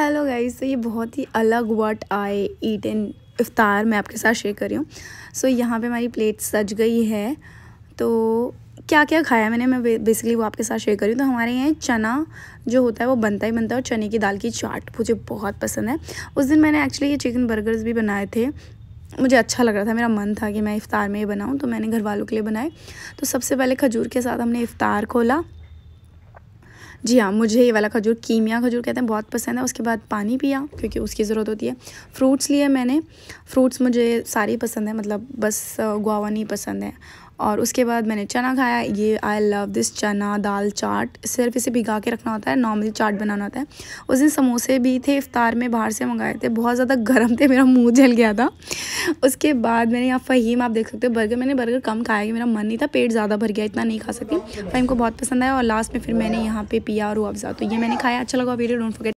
hello guys तो ये बहुत ही अलग व्हाट आई ईट इन इफ़ार मैं आपके साथ शेयर कर रही हूँ सो so, यहाँ पे हमारी प्लेट सज गई है तो क्या क्या खाया मैंने मैं बेसिकली वो आपके साथ शेयर करी तो हमारे यहाँ चना जो होता है वो बनता ही बनता है और चने की दाल की चाट मुझे बहुत पसंद है उस दिन मैंने एक्चुअली ये चिकन बर्गर्स भी बनाए थे मुझे अच्छा लग रहा था मेरा मन था कि मैं इफ़ार में ये बनाऊँ तो मैंने घर वालों के लिए बनाए तो सबसे पहले खजूर के साथ हमने इफ़ार खोला जी हाँ मुझे ये वाला खजूर कीमिया खजूर कहते हैं बहुत पसंद है उसके बाद पानी पिया क्योंकि उसकी ज़रूरत होती है फ्रूट्स लिए मैंने फ्रूट्स मुझे सारी पसंद है मतलब बस गुआवा नहीं पसंद है और उसके बाद मैंने चना खाया ये आई लव दिस चना दाल चाट सिर्फ इसे भिगा के रखना होता है नॉर्मली चाट बनाना होता है उस दिन समोसे भी थे इफ्तार में बाहर से मंगाए थे बहुत ज़्यादा गर्म थे मेरा मुँह जल गया था उसके बाद मैंने यहाँ फ़हीम आप देख सकते हो बर्गर मैंने बर्गर कम खाया कि मेरा मन नहीं था पेट ज़्यादा भर गया इतना नहीं खा सकती फ़हीम को बहुत पसंद आया और लास्ट में फिर मैंने यहाँ पे पिया रूह अफ़ज़ा तो ये मैंने खाया अच्छा लगा वीडियो डोंट फॉरगेट